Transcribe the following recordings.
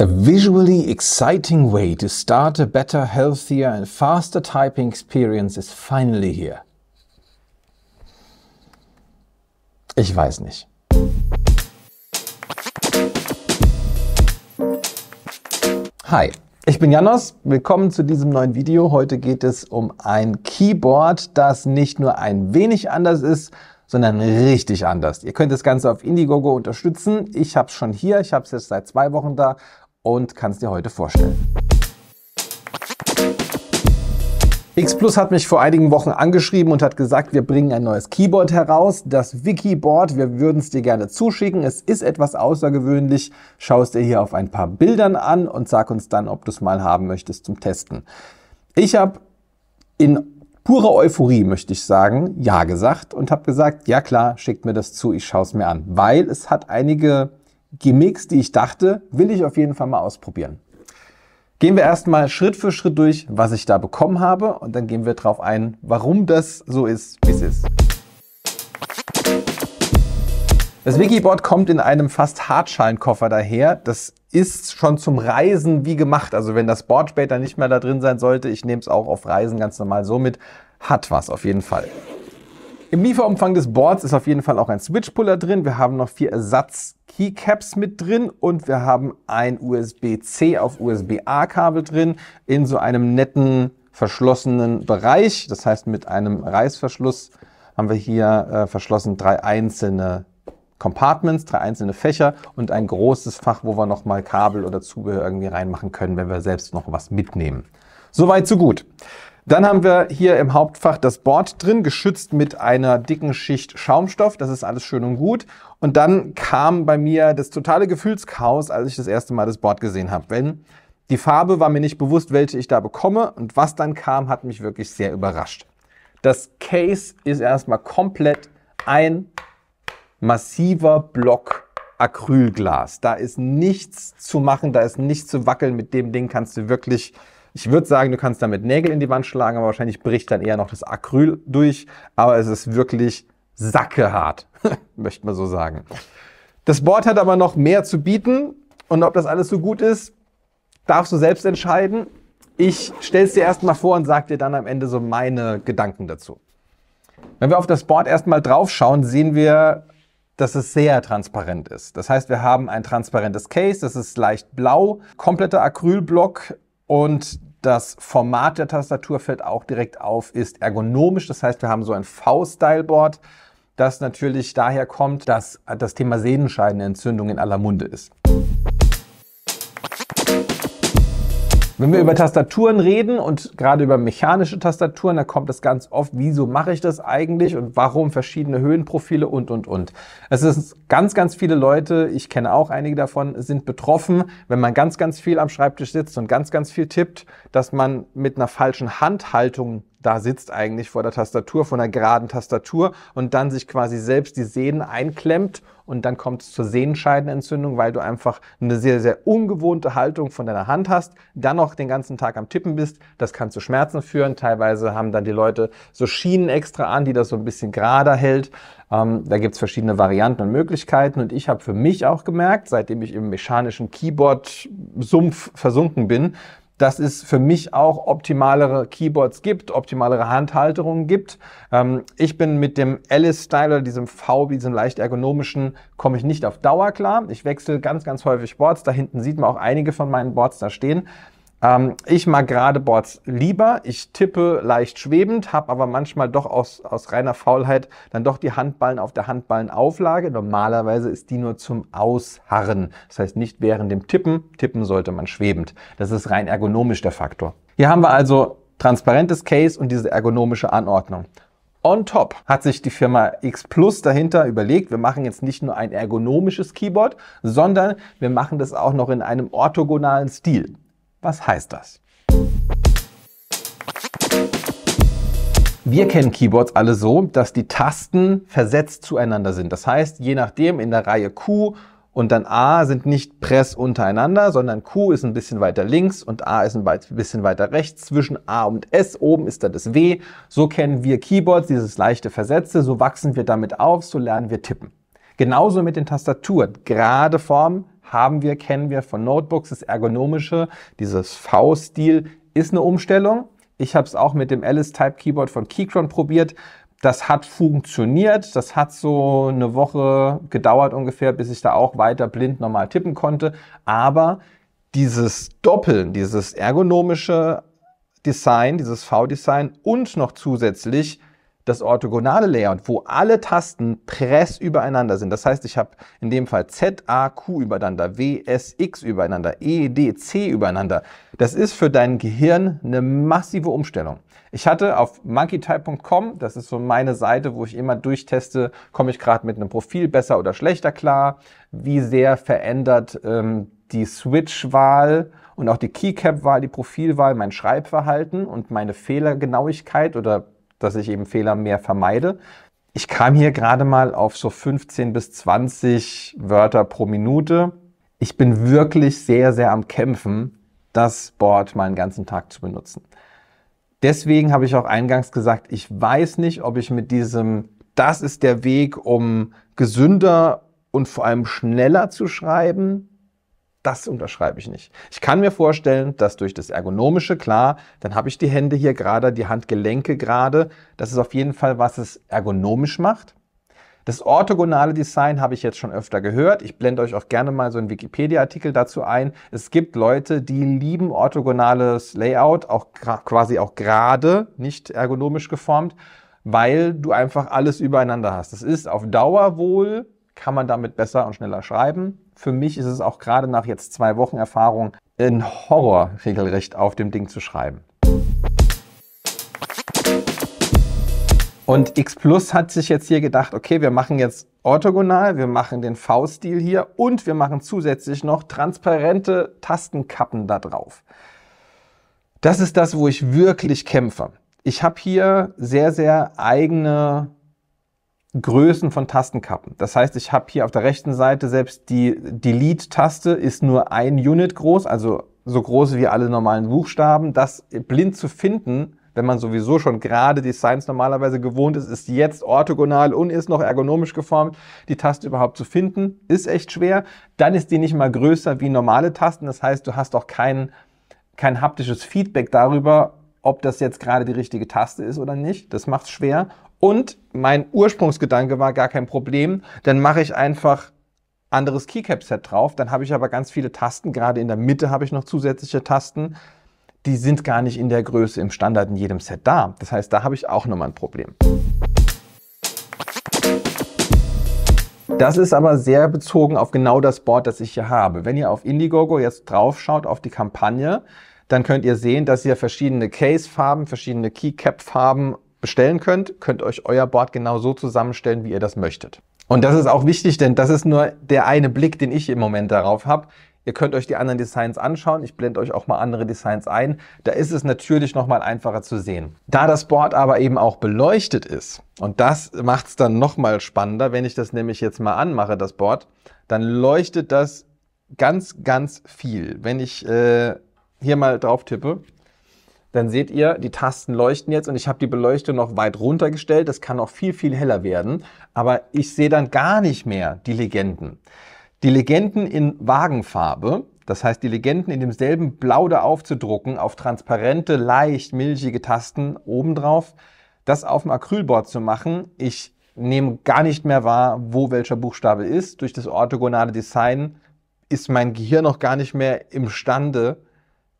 A visually exciting way to start a better, healthier and faster typing experience is finally here. Ich weiß nicht. Hi, ich bin Janos. Willkommen zu diesem neuen Video. Heute geht es um ein Keyboard, das nicht nur ein wenig anders ist, sondern richtig anders. Ihr könnt das Ganze auf Indiegogo unterstützen. Ich habe es schon hier, ich habe es jetzt seit zwei Wochen da und kannst dir heute vorstellen. Xplus hat mich vor einigen Wochen angeschrieben und hat gesagt, wir bringen ein neues Keyboard heraus, das Wikiboard. Wir würden es dir gerne zuschicken. Es ist etwas außergewöhnlich. Schau es dir hier auf ein paar Bildern an und sag uns dann, ob du es mal haben möchtest zum Testen. Ich habe in purer Euphorie, möchte ich sagen, ja gesagt und habe gesagt, ja klar, schickt mir das zu, ich schaue es mir an, weil es hat einige Gimmicks, die ich dachte, will ich auf jeden Fall mal ausprobieren. Gehen wir erstmal Schritt für Schritt durch, was ich da bekommen habe und dann gehen wir darauf ein, warum das so ist, wie es ist. Das Wikiboard kommt in einem fast Hartschalenkoffer daher. Das ist schon zum Reisen wie gemacht. Also wenn das Board später nicht mehr da drin sein sollte, ich nehme es auch auf Reisen ganz normal so mit, hat was auf jeden Fall. Im Lieferumfang des Boards ist auf jeden Fall auch ein Switch-Puller drin. Wir haben noch vier Ersatz-Keycaps mit drin und wir haben ein USB-C auf USB-A-Kabel drin in so einem netten verschlossenen Bereich. Das heißt, mit einem Reißverschluss haben wir hier äh, verschlossen drei einzelne Compartments, drei einzelne Fächer und ein großes Fach, wo wir nochmal Kabel oder Zubehör irgendwie reinmachen können, wenn wir selbst noch was mitnehmen. Soweit, so gut. Dann haben wir hier im Hauptfach das Board drin, geschützt mit einer dicken Schicht Schaumstoff. Das ist alles schön und gut. Und dann kam bei mir das totale Gefühlschaos, als ich das erste Mal das Board gesehen habe. Wenn die Farbe war mir nicht bewusst, welche ich da bekomme und was dann kam, hat mich wirklich sehr überrascht. Das Case ist erstmal komplett ein massiver Block Acrylglas. Da ist nichts zu machen, da ist nichts zu wackeln. Mit dem Ding kannst du wirklich ich würde sagen, du kannst damit Nägel in die Wand schlagen, aber wahrscheinlich bricht dann eher noch das Acryl durch. Aber es ist wirklich sackehart, möchte man so sagen. Das Board hat aber noch mehr zu bieten. Und ob das alles so gut ist, darfst du selbst entscheiden. Ich stelle es dir erstmal vor und sage dir dann am Ende so meine Gedanken dazu. Wenn wir auf das Board erstmal drauf schauen, sehen wir, dass es sehr transparent ist. Das heißt, wir haben ein transparentes Case, das ist leicht blau, kompletter Acrylblock und das Format der Tastatur fällt auch direkt auf, ist ergonomisch. Das heißt, wir haben so ein V-Styleboard, das natürlich daher kommt, dass das Thema Sehnenscheidende Entzündung in aller Munde ist. Wenn wir über Tastaturen reden und gerade über mechanische Tastaturen, da kommt es ganz oft, wieso mache ich das eigentlich und warum verschiedene Höhenprofile und, und, und. Es ist ganz, ganz viele Leute, ich kenne auch einige davon, sind betroffen, wenn man ganz, ganz viel am Schreibtisch sitzt und ganz, ganz viel tippt, dass man mit einer falschen Handhaltung da sitzt eigentlich vor der Tastatur, vor einer geraden Tastatur und dann sich quasi selbst die Sehnen einklemmt und dann kommt es zur Sehenscheidenentzündung, weil du einfach eine sehr, sehr ungewohnte Haltung von deiner Hand hast, dann noch den ganzen Tag am Tippen bist. Das kann zu Schmerzen führen. Teilweise haben dann die Leute so Schienen extra an, die das so ein bisschen gerader hält. Ähm, da es verschiedene Varianten und Möglichkeiten und ich habe für mich auch gemerkt, seitdem ich im mechanischen Keyboard-Sumpf versunken bin, dass es für mich auch optimalere Keyboards gibt, optimalere Handhalterungen gibt. Ähm, ich bin mit dem Alice Styler, diesem V, diesem leicht ergonomischen, komme ich nicht auf Dauer klar. Ich wechsle ganz, ganz häufig Boards. Da hinten sieht man auch einige von meinen Boards da stehen. Ähm, ich mag gerade Boards lieber. Ich tippe leicht schwebend, habe aber manchmal doch aus, aus reiner Faulheit dann doch die Handballen auf der Handballenauflage. Normalerweise ist die nur zum Ausharren. Das heißt nicht während dem Tippen. Tippen sollte man schwebend. Das ist rein ergonomisch der Faktor. Hier haben wir also transparentes Case und diese ergonomische Anordnung. On top hat sich die Firma X Plus dahinter überlegt, wir machen jetzt nicht nur ein ergonomisches Keyboard, sondern wir machen das auch noch in einem orthogonalen Stil. Was heißt das? Wir kennen Keyboards alle so, dass die Tasten versetzt zueinander sind. Das heißt, je nachdem in der Reihe Q und dann A sind nicht Press untereinander, sondern Q ist ein bisschen weiter links und A ist ein bisschen weiter rechts. Zwischen A und S oben ist dann das W. So kennen wir Keyboards, dieses leichte Versetzte. So wachsen wir damit auf, so lernen wir tippen. Genauso mit den Tastaturen. Gerade Formen, haben wir, kennen wir von Notebooks, das ergonomische, dieses V-Stil ist eine Umstellung. Ich habe es auch mit dem Alice Type Keyboard von Keychron probiert. Das hat funktioniert. Das hat so eine Woche gedauert ungefähr, bis ich da auch weiter blind normal tippen konnte. Aber dieses Doppeln, dieses ergonomische Design, dieses V-Design und noch zusätzlich das orthogonale Layout, wo alle Tasten press übereinander sind. Das heißt, ich habe in dem Fall Z, A, Q übereinander, W, S, X übereinander, E, D, C übereinander. Das ist für dein Gehirn eine massive Umstellung. Ich hatte auf monkeytype.com, das ist so meine Seite, wo ich immer durchteste, komme ich gerade mit einem Profil besser oder schlechter klar, wie sehr verändert ähm, die Switch-Wahl und auch die Keycap-Wahl, die Profilwahl, mein Schreibverhalten und meine Fehlergenauigkeit oder dass ich eben Fehler mehr vermeide. Ich kam hier gerade mal auf so 15 bis 20 Wörter pro Minute. Ich bin wirklich sehr, sehr am Kämpfen, das Board meinen ganzen Tag zu benutzen. Deswegen habe ich auch eingangs gesagt, ich weiß nicht, ob ich mit diesem, das ist der Weg, um gesünder und vor allem schneller zu schreiben, das unterschreibe ich nicht. Ich kann mir vorstellen, dass durch das Ergonomische, klar, dann habe ich die Hände hier gerade, die Handgelenke gerade. Das ist auf jeden Fall, was es ergonomisch macht. Das orthogonale Design habe ich jetzt schon öfter gehört. Ich blende euch auch gerne mal so einen Wikipedia-Artikel dazu ein. Es gibt Leute, die lieben orthogonales Layout, auch quasi auch gerade, nicht ergonomisch geformt, weil du einfach alles übereinander hast. Das ist auf Dauer wohl, kann man damit besser und schneller schreiben für mich ist es auch gerade nach jetzt zwei Wochen Erfahrung ein Horror, regelrecht auf dem Ding zu schreiben. Und X Plus hat sich jetzt hier gedacht, okay, wir machen jetzt orthogonal, wir machen den V-Stil hier und wir machen zusätzlich noch transparente Tastenkappen da drauf. Das ist das, wo ich wirklich kämpfe. Ich habe hier sehr, sehr eigene Größen von Tastenkappen. Das heißt, ich habe hier auf der rechten Seite selbst die Delete-Taste ist nur ein Unit groß, also so groß wie alle normalen Buchstaben. Das blind zu finden, wenn man sowieso schon gerade die Science normalerweise gewohnt ist, ist jetzt orthogonal und ist noch ergonomisch geformt. Die Taste überhaupt zu finden, ist echt schwer. Dann ist die nicht mal größer wie normale Tasten. Das heißt, du hast auch kein, kein haptisches Feedback darüber, ob das jetzt gerade die richtige Taste ist oder nicht. Das macht es schwer. Und mein Ursprungsgedanke war gar kein Problem, dann mache ich einfach anderes Keycap-Set drauf, dann habe ich aber ganz viele Tasten, gerade in der Mitte habe ich noch zusätzliche Tasten, die sind gar nicht in der Größe im Standard in jedem Set da. Das heißt, da habe ich auch nochmal ein Problem. Das ist aber sehr bezogen auf genau das Board, das ich hier habe. Wenn ihr auf Indiegogo jetzt draufschaut auf die Kampagne, dann könnt ihr sehen, dass ihr verschiedene Case-Farben, verschiedene Keycap-Farben bestellen könnt, könnt euch euer Board genau so zusammenstellen, wie ihr das möchtet. Und das ist auch wichtig, denn das ist nur der eine Blick, den ich im Moment darauf habe. Ihr könnt euch die anderen Designs anschauen. Ich blende euch auch mal andere Designs ein. Da ist es natürlich nochmal einfacher zu sehen. Da das Board aber eben auch beleuchtet ist, und das macht es dann nochmal spannender, wenn ich das nämlich jetzt mal anmache, das Board, dann leuchtet das ganz, ganz viel. Wenn ich äh, hier mal drauf tippe, dann seht ihr, die Tasten leuchten jetzt und ich habe die Beleuchtung noch weit runtergestellt. Das kann noch viel, viel heller werden. Aber ich sehe dann gar nicht mehr die Legenden. Die Legenden in Wagenfarbe, das heißt, die Legenden in demselben Blau da aufzudrucken, auf transparente, leicht milchige Tasten obendrauf, das auf dem Acrylboard zu machen. Ich nehme gar nicht mehr wahr, wo welcher Buchstabe ist. Durch das orthogonale Design ist mein Gehirn noch gar nicht mehr imstande,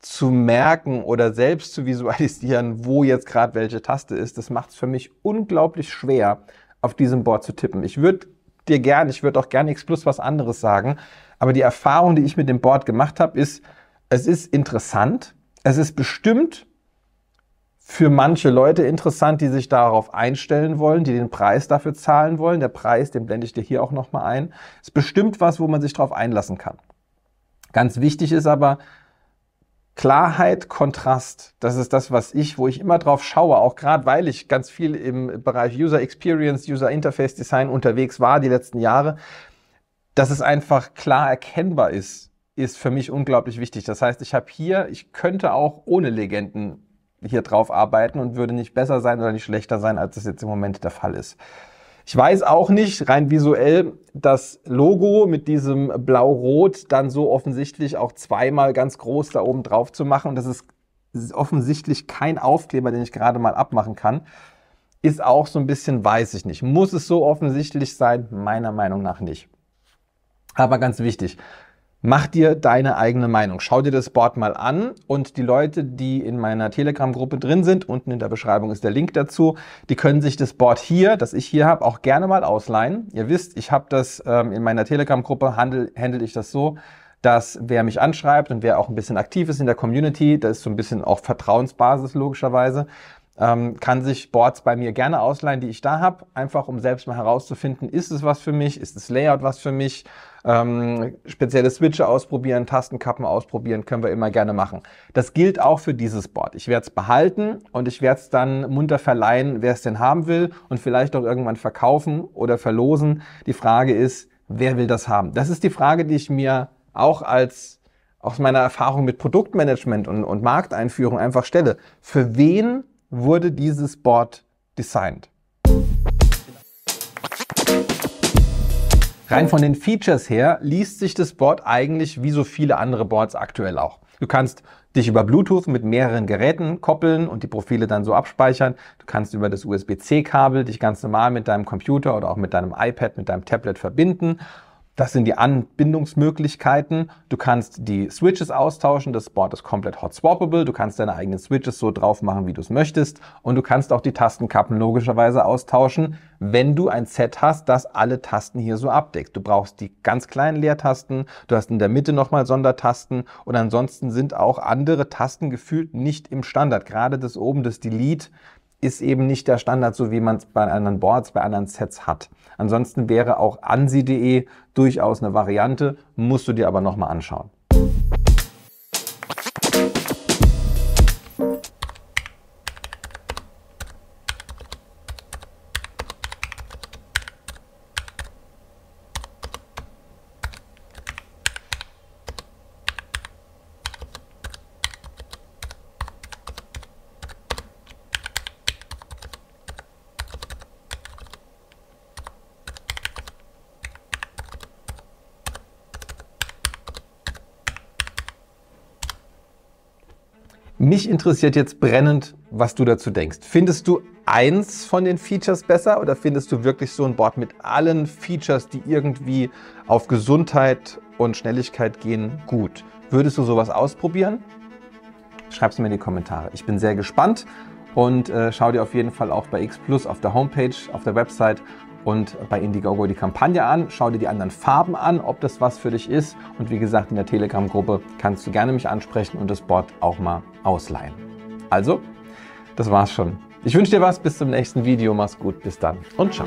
zu merken oder selbst zu visualisieren, wo jetzt gerade welche Taste ist, das macht es für mich unglaublich schwer, auf diesem Board zu tippen. Ich würde dir gerne, ich würde auch gerne X Plus was anderes sagen, aber die Erfahrung, die ich mit dem Board gemacht habe, ist, es ist interessant, es ist bestimmt für manche Leute interessant, die sich darauf einstellen wollen, die den Preis dafür zahlen wollen. Der Preis, den blende ich dir hier auch nochmal ein, ist bestimmt was, wo man sich darauf einlassen kann. Ganz wichtig ist aber, Klarheit, Kontrast, das ist das, was ich, wo ich immer drauf schaue, auch gerade weil ich ganz viel im Bereich User Experience, User Interface Design unterwegs war die letzten Jahre, dass es einfach klar erkennbar ist, ist für mich unglaublich wichtig. Das heißt, ich habe hier, ich könnte auch ohne Legenden hier drauf arbeiten und würde nicht besser sein oder nicht schlechter sein, als es jetzt im Moment der Fall ist. Ich weiß auch nicht, rein visuell, das Logo mit diesem Blau-Rot dann so offensichtlich auch zweimal ganz groß da oben drauf zu machen. Und das ist offensichtlich kein Aufkleber, den ich gerade mal abmachen kann. Ist auch so ein bisschen, weiß ich nicht. Muss es so offensichtlich sein? Meiner Meinung nach nicht. Aber ganz wichtig, Mach dir deine eigene Meinung. Schau dir das Board mal an und die Leute, die in meiner Telegram-Gruppe drin sind, unten in der Beschreibung ist der Link dazu, die können sich das Board hier, das ich hier habe, auch gerne mal ausleihen. Ihr wisst, ich habe das ähm, in meiner Telegram-Gruppe, handle, handle ich das so, dass wer mich anschreibt und wer auch ein bisschen aktiv ist in der Community, das ist so ein bisschen auch Vertrauensbasis logischerweise, ähm, kann sich Boards bei mir gerne ausleihen, die ich da habe, einfach um selbst mal herauszufinden, ist es was für mich, ist das Layout was für mich ähm, spezielle Switche ausprobieren, Tastenkappen ausprobieren, können wir immer gerne machen. Das gilt auch für dieses Board. Ich werde es behalten und ich werde es dann munter verleihen, wer es denn haben will und vielleicht auch irgendwann verkaufen oder verlosen. Die Frage ist, wer will das haben? Das ist die Frage, die ich mir auch als aus meiner Erfahrung mit Produktmanagement und, und Markteinführung einfach stelle. Für wen wurde dieses Board designed? Rein von den Features her liest sich das Board eigentlich wie so viele andere Boards aktuell auch. Du kannst dich über Bluetooth mit mehreren Geräten koppeln und die Profile dann so abspeichern. Du kannst über das USB-C-Kabel dich ganz normal mit deinem Computer oder auch mit deinem iPad, mit deinem Tablet verbinden das sind die Anbindungsmöglichkeiten. Du kannst die Switches austauschen. Das Board ist komplett hot swappable. Du kannst deine eigenen Switches so drauf machen, wie du es möchtest. Und du kannst auch die Tastenkappen logischerweise austauschen, wenn du ein Set hast, das alle Tasten hier so abdeckt. Du brauchst die ganz kleinen Leertasten. Du hast in der Mitte nochmal Sondertasten. Und ansonsten sind auch andere Tasten gefühlt nicht im Standard. Gerade das oben, das Delete, ist eben nicht der Standard, so wie man es bei anderen Boards, bei anderen Sets hat. Ansonsten wäre auch ANSI.de durchaus eine Variante, musst du dir aber nochmal anschauen. Mich interessiert jetzt brennend, was du dazu denkst. Findest du eins von den Features besser oder findest du wirklich so ein Board mit allen Features, die irgendwie auf Gesundheit und Schnelligkeit gehen, gut? Würdest du sowas ausprobieren? Schreib es mir in die Kommentare. Ich bin sehr gespannt und äh, schau dir auf jeden Fall auch bei X Plus auf der Homepage, auf der Website und bei Indiegogo die Kampagne an, schau dir die anderen Farben an, ob das was für dich ist. Und wie gesagt, in der Telegram-Gruppe kannst du gerne mich ansprechen und das Board auch mal ausleihen. Also, das war's schon. Ich wünsche dir was, bis zum nächsten Video, mach's gut, bis dann und ciao.